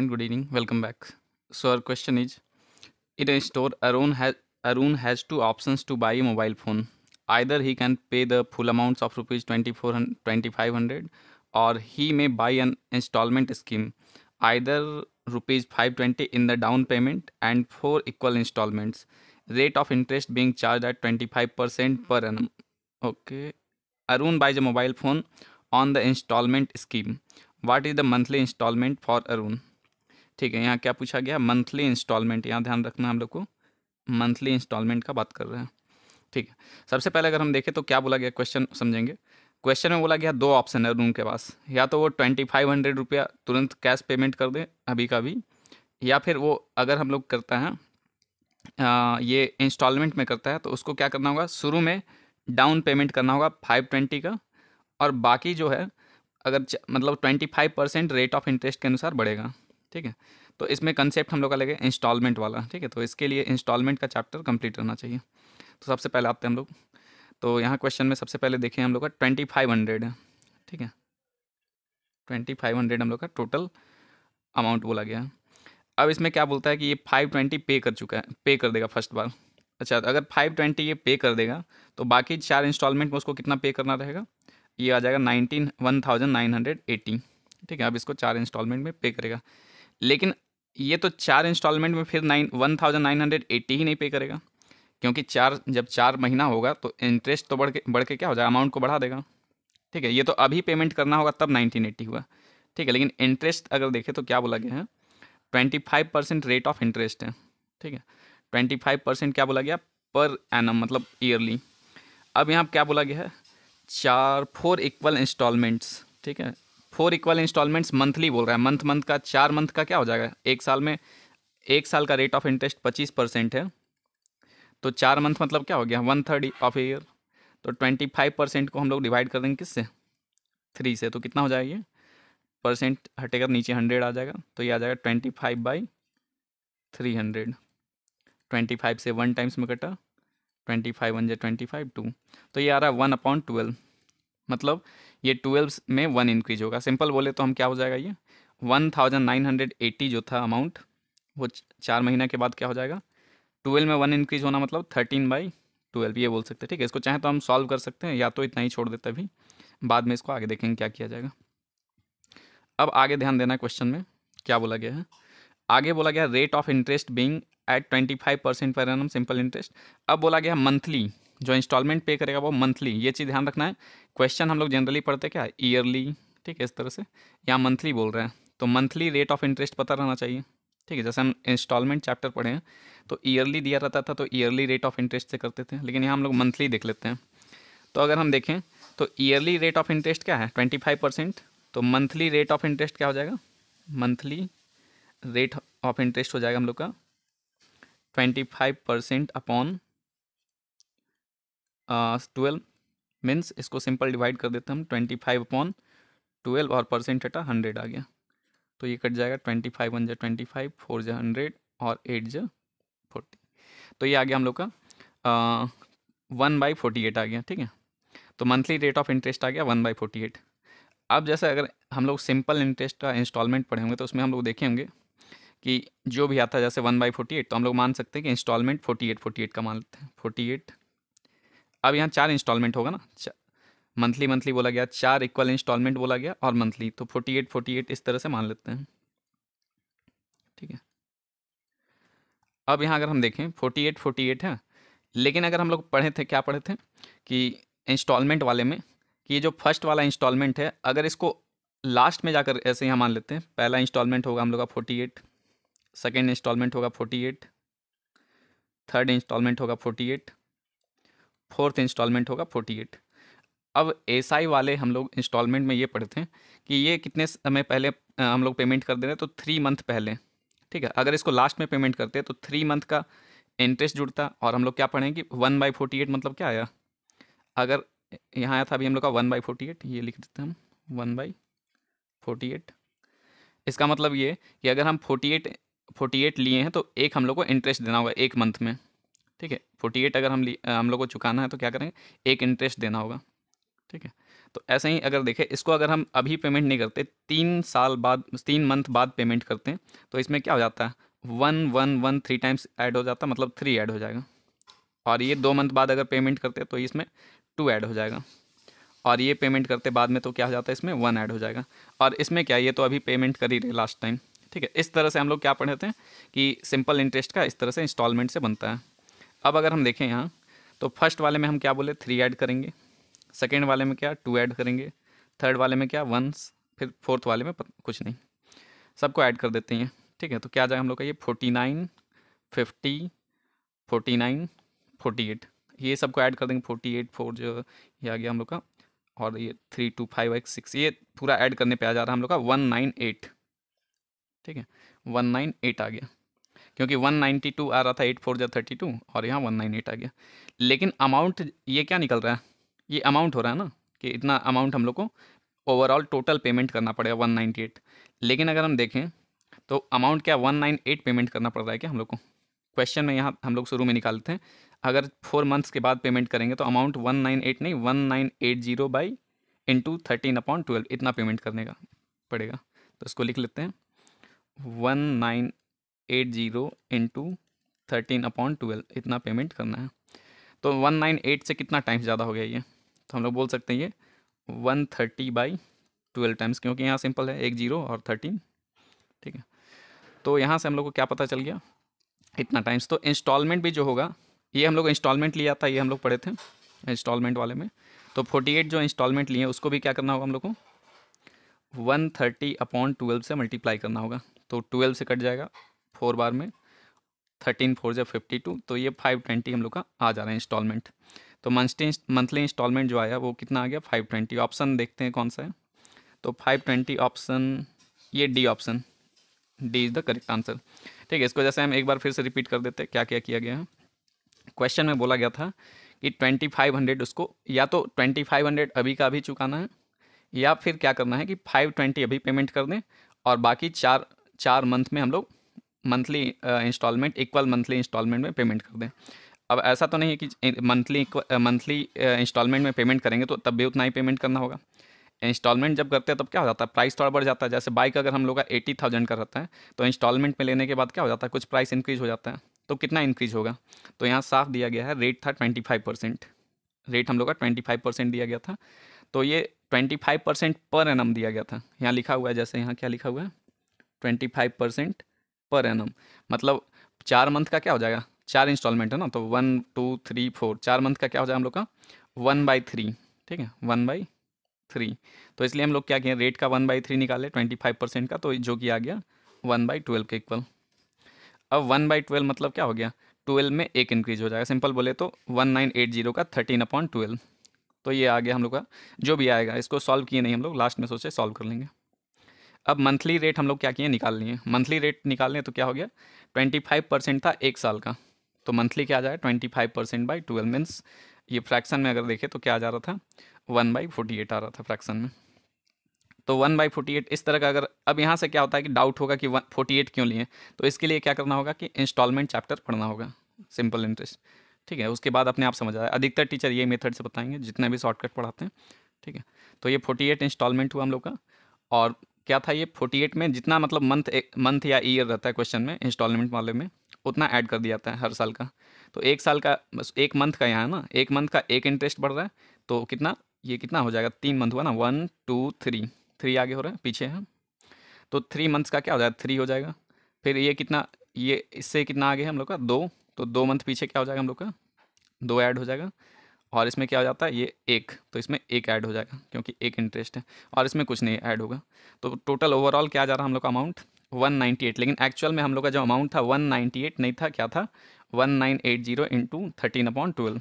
and good evening. Welcome back. So our question is, in a store, Arun has Arun has two options to buy a mobile phone. Either he can pay the full amounts of rupees 2500 or he may buy an installment scheme. Either rupees 520 in the down payment and four equal installments. Rate of interest being charged at 25% per annum. Okay. Arun buys a mobile phone on the installment scheme. What is the monthly installment for Arun? ठीक है यहाँ क्या पूछा गया monthly instalment यहाँ ध्यान रखना हम लोग को मंथली इंस्टॉलमेंट का बात कर रहे हैं ठीक है सबसे पहले अगर हम देखें तो क्या बोला गया क्वेश्चन समझेंगे क्वेश्चन में बोला गया दो ऑप्शन है उनके पास या तो वो ट्वेंटी फाइव हंड्रेड रुपया तुरंत कैश पेमेंट कर दें अभी का भी या फिर वो अगर हम लोग करता है ये इंस्टॉलमेंट में करता है तो उसको क्या करना होगा शुरू में डाउन पेमेंट करना होगा फाइव ट्वेंटी का और बाकी जो है अगर मतलब twenty five percent rate of interest के अनुसार बढ़ेगा ठीक है तो इसमें कंसेप्ट हम लोग का लगेगा इंस्टॉलमेंट वाला ठीक है तो इसके लिए इंस्टॉलमेंट का चैप्टर कंप्लीट रहना चाहिए तो सबसे पहले आते हैं हम लोग तो यहाँ क्वेश्चन में सबसे पहले देखें हम लोग का ट्वेंटी फाइव हंड्रेड है ठीक है ट्वेंटी फाइव हंड्रेड हम लोग का टोटल अमाउंट बोला गया है अब इसमें क्या बोलता है कि ये फाइव ट्वेंटी पे कर चुका है पे कर देगा फर्स्ट बार अच्छा तो अगर फाइव ट्वेंटी ये पे कर देगा तो बाकी चार इंस्टॉलमेंट में उसको कितना पे करना रहेगा ये आ जाएगा nineteen one thousand nine hundred eighty ठीक है अब इसको चार इंस्टॉलमेंट में पे करेगा लेकिन ये तो चार इंस्टॉलमेंट में फिर nine one thousand nine hundred eighty ही नहीं पे करेगा क्योंकि चार जब चार महीना होगा तो इंटरेस्ट तो बढ़ के बढ़ के क्या हो जाएगा अमाउंट को बढ़ा देगा ठीक है ये तो अभी पेमेंट करना होगा तब नाइनटीन एट्टी हुआ ठीक है लेकिन इंटरेस्ट अगर देखें तो क्या बोला गया है twenty five percent rate of interest है ठीक है ट्वेंटी फाइव परसेंट क्या बोला गया पर एनम मतलब ईयरली अब यहाँ क्या बोला गया है चार फोर इक्वल इंस्टॉलमेंट्स ठीक है फोर इक्वल इंस्टॉलमेंट्स मंथली बोल रहा है मंथ मंथ का चार मंथ का क्या हो जाएगा एक साल में एक साल का रेट ऑफ इंटरेस्ट पच्चीस परसेंट है तो चार मंथ मतलब क्या हो गया one third of a year तो ट्वेंटी फाइव परसेंट को हम लोग डिवाइड कर देंगे किससे थ्री से तो कितना हो जाएगा ये परसेंट हटेगा नीचे हंड्रेड आ जाएगा तो ये आ जाएगा twenty five by three hundred twenty five से वन टाइम्स में कटा ट्वेंटी फाइव वन जे ट्वेंटी फाइव टू तो ये आ रहा है वन अपॉन ट्वेल्व मतलब ये ट्वेल्व में वन इंक्रीज होगा सिंपल बोले तो हम क्या हो जाएगा ये one thousand nine hundred eighty जो था अमाउंट वो चार महीना के बाद क्या हो जाएगा ट्वेल्व में वन इंक्रीज होना मतलब थर्टीन बाई ट्वेल्व ये बोल सकते हैं ठीक है इसको चाहे तो हम सॉल्व कर सकते हैं या तो इतना ही छोड़ देते अभी बाद में इसको आगे देखेंगे क्या किया जाएगा अब आगे ध्यान देना क्वेश्चन में क्या बोला गया है आगे बोला गया rate of interest being at twenty five percent per annum simple interest अब बोला गया मंथली जो इंस्टॉलमेंट पे करेगा वो मंथली ये चीज़ ध्यान रखना है क्वेश्चन हम लोग जनरली पढ़ते क्या ईयरली ठीक है इस तरह से या मंथली बोल रहे हैं तो मंथली रेट ऑफ इंटरेस्ट पता रहना चाहिए ठीक है जैसे हम इंस्टॉलमेंट चैप्टर पढ़े हैं तो ईयरली दिया रहता था तो ईयरली रेट ऑफ इंटरेस्ट से करते थे लेकिन यहाँ हम लोग मंथली देख लेते हैं तो अगर हम देखें तो ईयरली रेट ऑफ इंटरेस्ट क्या है ट्वेंटी फाइव परसेंट तो मंथली रेट ऑफ इंटरेस्ट क्या हो जाएगा मंथली रेट ऑफ इंटरेस्ट हो जाएगा हम लोग का twenty five percent upon twelve uh, means इसको सिंपल डिवाइड कर देते हम ट्वेंटी फाइव अपॉन ट्वेल्व और परसेंट हटा हंड्रेड आ गया तो ये कट जाएगा ट्वेंटी फाइव वन जो ट्वेंटी फाइव फोर जो हंड्रेड और एट जो फोर्टी तो ये आ गया हम लोग का वन बाई फोर्टी एट आ गया ठीक है तो मंथली रेट ऑफ इंटरेस्ट आ गया वन बाई फोर्टी एट अब जैसे अगर हम लोग सिंपल इंटरेस्ट का इंस्टॉलमेंट पढ़ेंगे तो उसमें हम लोग देखे होंगे कि जो भी आता है जैसे वन बाई फोर्टी एट तो हम लोग मान सकते हैं कि installment forty eight forty eight का मान लेते हैं फोर्टी एट अब यहाँ चार इंस्टॉलमेंट होगा ना मंथली मंथली बोला गया चार इक्वल इंस्टॉलमेंट बोला गया और मंथली तो फोर्टी एट फोर्टी एट इस तरह से मान लेते हैं ठीक है अब यहाँ अगर हम देखें फोर्टी एट फोर्टी एट है लेकिन अगर हम लोग पढ़े थे क्या पढ़े थे कि इंस्टॉलमेंट वाले में कि ये जो फर्स्ट वाला इंस्टॉलमेंट है अगर इसको लास्ट में जाकर ऐसे यहाँ मान लेते हैं पहला इंस्टॉलमेंट होगा हम लोग का फोर्टी एट सेकेंड इंस्टॉलमेंट होगा फोर्टी एट थर्ड इंस्टॉलमेंट होगा फोर्टी एट फोर्थ इंस्टॉलमेंट होगा फोर्टी एट अब एस वाले हम लोग इंस्टॉलमेंट में ये पढ़ते हैं कि ये कितने समय पहले हम लोग पेमेंट कर दे रहे हैं तो थ्री मंथ पहले ठीक है अगर इसको लास्ट में पेमेंट करते हैं तो थ्री मंथ का इंटरेस्ट जुड़ता और हम लोग क्या पढ़ेंगे वन बाई फोर्टी एट मतलब क्या आया अगर यहाँ आया था अभी हम लोग का वन बाई फोर्टी एट ये लिख देते हैं हम वन बाई फोर्टी एट इसका मतलब ये कि अगर हम फोर्टी एट फोर्टी एट लिए हैं तो एक हम लोग को इंटरेस्ट देना होगा एक मंथ में ठीक है फोर्टी एट अगर हम हम लोग को चुकाना है तो क्या करेंगे एक इंटरेस्ट देना होगा ठीक है तो ऐसे ही अगर देखें इसको अगर हम अभी पेमेंट नहीं करते तीन साल बाद तीन मंथ बाद पेमेंट करते हैं तो इसमें क्या हो जाता है one one one three times add हो जाता मतलब थ्री ऐड हो जाएगा और ये दो मंथ बाद अगर पेमेंट करते तो इसमें टू ऐड हो जाएगा और ये पेमेंट करते बाद में तो क्या हो जाता है इसमें वन ऐड हो जाएगा और इसमें क्या ये तो अभी पेमेंट कर ही रहे लास्ट टाइम ठीक है इस तरह से हम लोग क्या पढ़े थे कि सिंपल इंटरेस्ट का इस तरह से इंस्टॉलमेंट से बनता है अब अगर हम देखें यहाँ तो फर्स्ट वाले में हम क्या बोले थ्री ऐड करेंगे सेकेंड वाले में क्या टू ऐड करेंगे थर्ड वाले में क्या वंस फिर फोर्थ वाले में कुछ नहीं सबको ऐड कर देते हैं ठीक है तो क्या आ जाएगा हम लोग का ये forty nine fifty forty nine forty eight ये सबको ऐड कर देंगे फोर्टी एट फोर जो ये आ गया हम लोग का और ये three two five X six ये पूरा ऐड करने पे आ जा रहा है हम लोग का वन नाइन एट ठीक है वन नाइन एट आ गया क्योंकि 192 आ रहा था एट फोर जो थर्टी टू और यहाँ 198 आ गया लेकिन अमाउंट ये क्या निकल रहा है ये अमाउंट हो रहा है ना कि इतना अमाउंट हम लोग को ओवरऑल टोटल पेमेंट करना पड़ेगा 198 लेकिन अगर हम देखें तो अमाउंट क्या 198 पेमेंट करना पड़ रहा है क्या हम लोग को क्वेश्चन में यहाँ हम लोग शुरू में निकालते हैं अगर फोर मंथ्स के बाद पेमेंट करेंगे तो अमाउंट एट नहीं one nine eight zero by into thirteen upon twelve इतना पेमेंट करने का पड़ेगा तो इसको लिख लेते हैं one nine eight zero into thirteen upon twelve इतना पेमेंट करना है तो वन नाइन एट से कितना टाइम्स ज़्यादा हो गया ये तो हम लोग बोल सकते हैं ये one thirty by twelve times क्योंकि यहाँ सिंपल है एक जीरो और थर्टीन ठीक है तो यहाँ से हम लोग को क्या पता चल गया इतना टाइम्स तो इंस्टॉलमेंट भी जो होगा ये हम लोग इंस्टॉलमेंट लिया था ये हम लोग पढ़े थे इंस्टॉलमेंट वाले में तो फोर्टी एट जो इंस्टॉलमेंट लिए उसको भी क्या करना होगा हम लोग को वन थर्टी अपॉन ट्वेल्व से मल्टीप्लाई करना होगा तो ट्वेल्व से कट जाएगा फोर बार में थर्टीन फोर जब फिफ्टी टू तो ये फाइव ट्वेंटी हम लोग का आ जा रहा है इंस्टॉलमेंट तो मंथली मंथली इंस्टॉलमेंट जो आया वो कितना आ गया फाइव ट्वेंटी ऑप्शन देखते हैं कौन सा है तो फाइव ट्वेंटी ऑप्शन ये D option D is the correct answer ठीक है इसको जैसे हम एक बार फिर से रिपीट कर देते हैं क्या क्या किया गया है क्वेश्चन में बोला गया था कि ट्वेंटी फाइव हंड्रेड उसको या तो ट्वेंटी फाइव हंड्रेड अभी का अभी चुकाना है या फिर क्या करना है कि फाइव ट्वेंटी अभी पेमेंट कर दें और बाकी चार चार मंथ में हम लोग monthly installment equal monthly installment में पेमेंट कर दें अब ऐसा तो नहीं है कि मंथली मंथली इंस्टॉलमेंट में पेमेंट करेंगे तो तब भी उतना ही पेमेंट करना होगा इंस्टॉलमेंट जब करते हैं तब क्या हो जाता है प्राइस थोड़ा बढ़ जाता है जैसे बाइक अगर हम लोग का एट्टी थाउजेंड का रहता है तो इंस्टॉलमेंट में लेने के बाद क्या हो जाता है कुछ प्राइस इंक्रीज हो जाता है तो कितना इंक्रीज होगा तो यहाँ साफ दिया गया है रेट था ट्वेंटी फाइव परसेंट रेट हम लोग का ट्वेंटी फाइव परसेंट दिया गया था तो ये ट्वेंटी फाइव परसेंट पर एम दिया गया था यहाँ लिखा हुआ है जैसे यहाँ क्या लिखा हुआ है ट्वेंटी फाइव परसेंट पर एन मतलब चार मंथ का क्या हो जाएगा चार इंस्टॉलमेंट है ना तो वन टू थ्री फोर चार मंथ का क्या हो जाएगा हम लोग का वन बाई थ्री ठीक है वन बाई थ्री तो इसलिए हम लोग क्या किए रेट का वन बाई थ्री निकाले ट्वेंटी फाइव परसेंट का तो जो कि आ गया वन बाई ट्वेल्व के इक्वल अब वन बाई ट्वेल्व मतलब क्या हो गया ट्वेल्व में एक इंक्रीज हो जाएगा सिंपल बोले तो वन नाइन एट जीरो का थर्टीन अपॉन ट्वेल्व तो ये आ गया हम लोग का जो भी आएगा इसको सॉल्व किए नहीं हम लोग लास्ट में सोचे सॉल्व कर लेंगे अब मंथली रेट हम लोग क्या किए निकाल लिए मंथली रेट निकाल लें तो क्या हो गया ट्वेंटी फाइव परसेंट था एक साल का तो मंथली क्या आ जाए twenty five percent by twelve means ये फ्रैक्शन में अगर देखें तो क्या आ जा रहा था वन बाई फोर्टी एट आ रहा था फ्रैक्शन में तो वन बाई फोर्टी एट इस तरह का अगर अब यहाँ से क्या होता है कि डाउट होगा कि वन फोर्टी एट क्यों लिए तो इसके लिए क्या करना होगा कि इंस्टॉलमेंट चैप्टर पढ़ना होगा सिंपल इंटरेस्ट ठीक है उसके बाद अपने आप समझ आया अधिकतर टीचर ये मेथड से बताएंगे जितने भी शॉर्टकट पढ़ाते हैं ठीक है तो ये फोर्टी एट इंस्टॉलमेंट हुआ हम लोग का और क्या था ये 48 में जितना मतलब मंथ मंथ या ईयर रहता है क्वेश्चन में इंस्टॉलमेंट वाले में उतना ऐड कर दिया जाता है हर साल का तो एक साल का बस एक मंथ का यहाँ है ना एक मंथ का एक इंटरेस्ट बढ़ रहा है तो कितना ये कितना हो जाएगा तीन मंथ हुआ ना वन टू थ्री थ्री आगे हो रहा है पीछे है तो थ्री मंथ्स का क्या हो जाएगा थ्री हो जाएगा फिर ये कितना ये इससे कितना आगे है हम लोग का दो तो दो मंथ पीछे क्या हो जाएगा हम लोग का दो ऐड हो जाएगा और इसमें क्या हो जाता है ये एक तो इसमें एक ऐड हो जाएगा क्योंकि एक इंटरेस्ट है और इसमें कुछ नहीं ऐड होगा तो टोटल ओवरऑल क्या जा रहा है हम लोग का अमाउंट 198 लेकिन एक्चुअल में हम लोग का जो अमाउंट था 198 नहीं था क्या था 1980 nine eight zero into thirteen upon twelve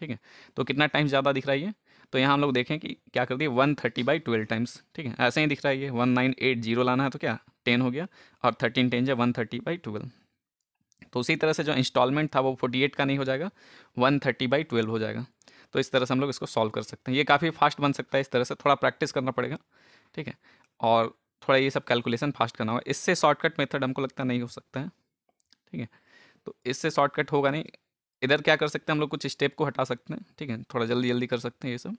ठीक है तो कितना टाइम्स ज़्यादा दिख रहा है ये तो यहाँ हम लोग देखें कि क्या कर दिए one thirty by twelve times ठीक है ऐसे ही दिख रहा है ये वन नाइन एट जीरो लाना है तो क्या टेन हो गया और थर्टीन टेन जो वन थर्टी बाई ट्वेल्व तो उसी तरह से जो इंस्टॉलमेंट था वो फोर्टी एट का नहीं हो जाएगा वन थर्टी बाई ट्वेल्व हो जाएगा तो इस तरह से हम लोग इसको सॉल्व कर सकते हैं ये काफ़ी फास्ट बन सकता है इस तरह से थोड़ा प्रैक्टिस करना पड़ेगा ठीक है और थोड़ा ये सब कैलकुलेशन फास्ट करना होगा इससे शॉर्टकट मेथड हमको लगता नहीं हो सकता है ठीक है तो इससे शॉर्टकट होगा नहीं इधर क्या कर सकते हैं हम लोग कुछ स्टेप को हटा सकते हैं ठीक है थोड़ा जल्दी जल्दी कर सकते हैं ये सब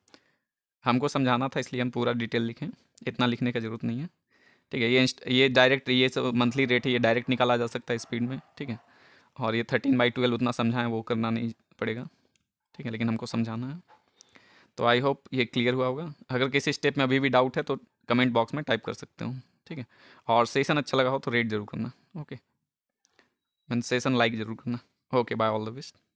हमको समझाना था इसलिए हम पूरा डिटेल लिखें इतना लिखने का ज़रूरत नहीं है ठीक है ये ये डायरेक्ट ये सब मंथली रेट है ये डायरेक्ट निकाला जा सकता है स्पीड में ठीक है और ये थर्टीन बाई ट्वेल्व उतना समझाएं वो करना नहीं पड़ेगा ठीक है लेकिन हमको समझाना है तो आई होप ये क्लियर हुआ होगा अगर किसी स्टेप में अभी भी डाउट है तो कमेंट बॉक्स में टाइप कर सकते हो ठीक है और सेशन अच्छा लगा हो तो रेट जरूर करना ओके मैं सेशन लाइक जरूर करना okay bye all the best